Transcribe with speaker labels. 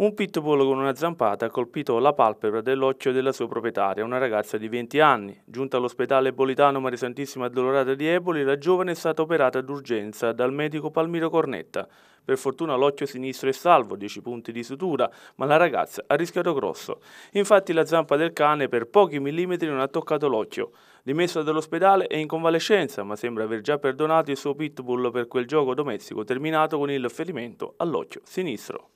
Speaker 1: Un pitbull con una zampata ha colpito la palpebra dell'occhio della sua proprietaria, una ragazza di 20 anni. Giunta all'ospedale Politano Maria Santissima Addolorata di Eboli, la giovane è stata operata d'urgenza dal medico Palmiro Cornetta. Per fortuna l'occhio sinistro è salvo, 10 punti di sutura, ma la ragazza ha rischiato grosso. Infatti la zampa del cane per pochi millimetri non ha toccato l'occhio. Dimessa dall'ospedale è in convalescenza, ma sembra aver già perdonato il suo pitbull per quel gioco domestico terminato con il ferimento all'occhio sinistro.